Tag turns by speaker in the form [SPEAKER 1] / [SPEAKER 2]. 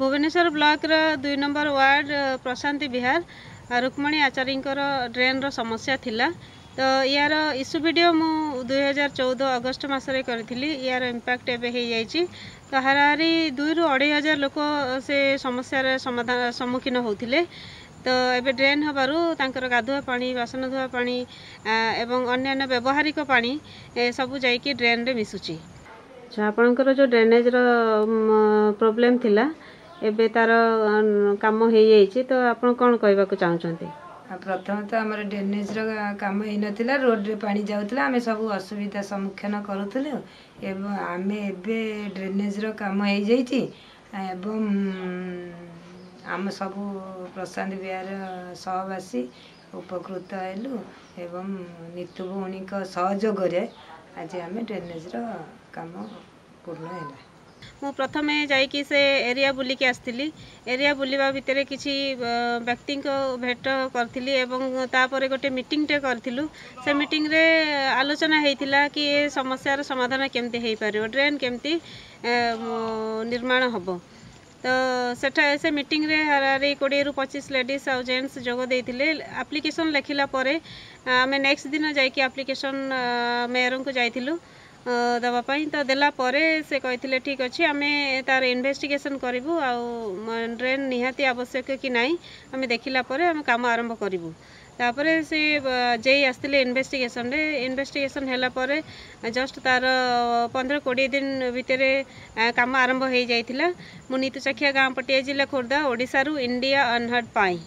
[SPEAKER 1] ଭୁବନେଶ୍ୱର ବ୍ଲକର ଦୁଇ number ward Prashanti Vihar Rukmani ଆଚାରୀଙ୍କର ଡ୍ରେନ୍ର ସମସ୍ୟା ଥିଲା ତ ଏହାର ଇସୁ ଭିଡ଼ିଓ ମୁଁ ହଜାର ଚଉଦ ଅଗଷ୍ଟ ମାସରେ କରିଥିଲି ଏହାର ଇମ୍ପାକ୍ଟ ଏବେ ହୋଇଯାଇଛି ତ ହାରାହାରି ଦୁଇରୁ ଅଢ଼େଇ ହଜାର ଲୋକ ସେ ସମସ୍ୟାର ସମାଧାନ ସମ୍ମୁଖୀନ ହେଉଥିଲେ ତ ଏବେ ଡ୍ରେନ୍ ହେବାରୁ ତାଙ୍କର ଗାଧୁଆ ପାଣି ବାସନ ଧୁଆ ପାଣି ଏବଂ ଅନ୍ୟାନ୍ୟ ବ୍ୟବହାରିକ ପାଣି ସବୁ ଯାଇକି ଡ୍ରେନ୍ରେ ମିଶୁଛି ଆଚ୍ଛା ଆପଣଙ୍କର ଯେଉଁ ଡ୍ରେନେଜ୍ର ପ୍ରୋବ୍ଲେମ୍ ଥିଲା ଏବେ ତାର କାମ ହେଇଯାଇଛି ତ ଆପଣ କ'ଣ କହିବାକୁ ଚାହୁଁଛନ୍ତି
[SPEAKER 2] ପ୍ରଥମେ ତ ଆମର ଡ୍ରେନେଜ୍ର କାମ ହେଇନଥିଲା ରୋଡ଼ରେ ପାଣି ଯାଉଥିଲା ଆମେ ସବୁ ଅସୁବିଧା ସମ୍ମୁଖୀନ କରୁଥିଲୁ ଏବଂ ଆମେ ଏବେ ଡ୍ରେନେଜ୍ର କାମ ହେଇଯାଇଛି ଏବଂ ଆମ ସବୁ ପ୍ରଶାନ୍ତ ବିହାର ସହବାସୀ ଉପକୃତ ହେଲୁ ଏବଂ ନୀତୁ ଭଉଣୀଙ୍କ ସହଯୋଗରେ ଆଜି ଆମେ ଡ୍ରେନେଜ୍ର କାମ ପୂର୍ଣ୍ଣ ହେଲା
[SPEAKER 1] ମୁଁ ପ୍ରଥମେ ଯାଇକି ସେ ଏରିଆ ବୁଲିକି ଆସିଥିଲି ଏରିଆ ବୁଲିବା ଭିତରେ କିଛି ବ୍ୟକ୍ତିଙ୍କ ଭେଟ କରିଥିଲି ଏବଂ ତାପରେ ଗୋଟେ ମିଟିଂଟେ କରିଥିଲୁ ସେ ମିଟିଂରେ ଆଲୋଚନା ହେଇଥିଲା କି ଏ ସମସ୍ୟାର ସମାଧାନ କେମିତି ହେଇପାରିବ ଡ୍ରେନ୍ କେମିତି ନିର୍ମାଣ ହେବ ତ ସେଠା ସେ ମିଟିଂରେ ହାରାହାରି କୋଡ଼ିଏରୁ ପଚିଶ ଲେଡ଼ିଜ୍ ଆଉ ଜେଣ୍ଟସ୍ ଯୋଗ ଦେଇଥିଲେ ଆପ୍ଲିକେସନ୍ ଲେଖିଲା ପରେ ଆମେ ନେକ୍ସଟ ଦିନ ଯାଇକି ଆପ୍ଲିକେସନ୍ ମେୟରଙ୍କୁ ଯାଇଥିଲୁ ଦେବା ପାଇଁ ତ ଦେଲା ପରେ ସେ କହିଥିଲେ ଠିକ୍ ଅଛି ଆମେ ତା'ର ଇନଭେଷ୍ଟିଗେସନ୍ କରିବୁ ଆଉ ଡ୍ରେନ୍ ନିହାତି ଆବଶ୍ୟକ କି ନାହିଁ ଆମେ ଦେଖିଲା ପରେ ଆମେ କାମ ଆରମ୍ଭ କରିବୁ ତାପରେ ସେ ଜେଇ ଆସିଥିଲେ ଇନଭେଷ୍ଟିଗେସନ୍ରେ ଇନଭେଷ୍ଟିଗେସନ୍ ହେଲା ପରେ ଜଷ୍ଟ ତା'ର ପନ୍ଦର କୋଡ଼ିଏ ଦିନ ଭିତରେ କାମ ଆରମ୍ଭ ହୋଇଯାଇଥିଲା ମୁଁ ନୀତୁ
[SPEAKER 2] ଚାଖିଆ ଗାଁ ପଟିଆ ଜିଲ୍ଲା ଖୋର୍ଦ୍ଧା ଓଡ଼ିଶାରୁ ଇଣ୍ଡିଆ ଅନହର୍ଡ଼ ପାଇଁ